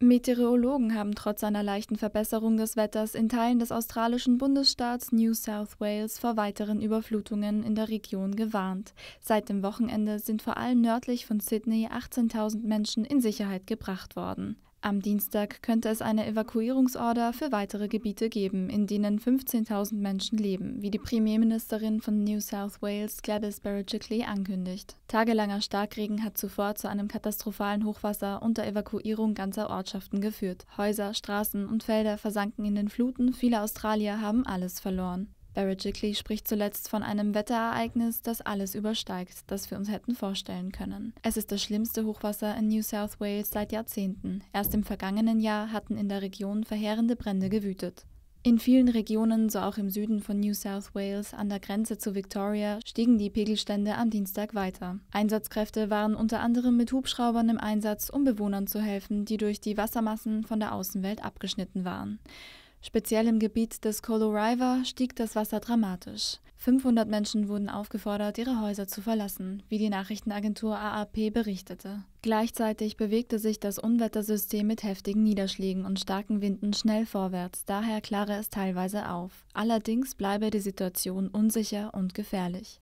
Meteorologen haben trotz einer leichten Verbesserung des Wetters in Teilen des australischen Bundesstaats New South Wales vor weiteren Überflutungen in der Region gewarnt. Seit dem Wochenende sind vor allem nördlich von Sydney 18.000 Menschen in Sicherheit gebracht worden. Am Dienstag könnte es eine Evakuierungsorder für weitere Gebiete geben, in denen 15.000 Menschen leben, wie die Premierministerin von New South Wales Gladys Berejiklian ankündigt. Tagelanger Starkregen hat zuvor zu einem katastrophalen Hochwasser und der Evakuierung ganzer Ortschaften geführt. Häuser, Straßen und Felder versanken in den Fluten, viele Australier haben alles verloren. Berejikli spricht zuletzt von einem Wetterereignis, das alles übersteigt, das wir uns hätten vorstellen können. Es ist das schlimmste Hochwasser in New South Wales seit Jahrzehnten. Erst im vergangenen Jahr hatten in der Region verheerende Brände gewütet. In vielen Regionen, so auch im Süden von New South Wales an der Grenze zu Victoria, stiegen die Pegelstände am Dienstag weiter. Einsatzkräfte waren unter anderem mit Hubschraubern im Einsatz, um Bewohnern zu helfen, die durch die Wassermassen von der Außenwelt abgeschnitten waren. Speziell im Gebiet des Colo River stieg das Wasser dramatisch. 500 Menschen wurden aufgefordert, ihre Häuser zu verlassen, wie die Nachrichtenagentur AAP berichtete. Gleichzeitig bewegte sich das Unwettersystem mit heftigen Niederschlägen und starken Winden schnell vorwärts, daher klare es teilweise auf. Allerdings bleibe die Situation unsicher und gefährlich.